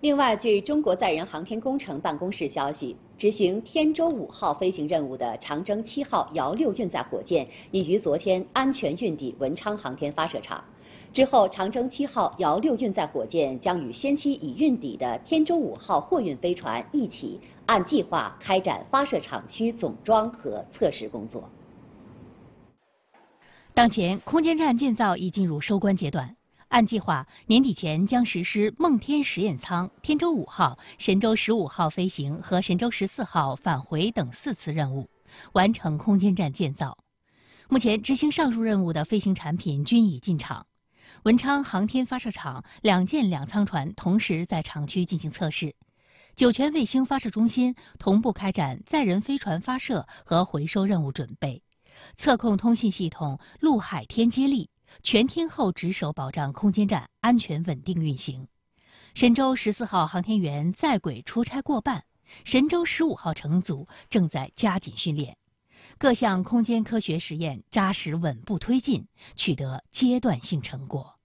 另外，据中国载人航天工程办公室消息，执行天舟五号飞行任务的长征七号遥六运载火箭已于昨天安全运抵文昌航天发射场。之后，长征七号遥六运载火箭将与先期已运抵的天舟五号货运飞船一起，按计划开展发射场区总装和测试工作。当前，空间站建造已进入收官阶段。按计划，年底前将实施梦天实验舱、天舟五号、神舟十五号飞行和神舟十四号返回等四次任务，完成空间站建造。目前，执行上述任务的飞行产品均已进场。文昌航天发射场两舰两舱船同时在厂区进行测试，酒泉卫星发射中心同步开展载人飞船发射和回收任务准备，测控通信系统陆海天接力。全天候值守，保障空间站安全稳定运行。神舟十四号航天员在轨出差过半，神舟十五号乘组正在加紧训练，各项空间科学实验扎实稳步推进，取得阶段性成果。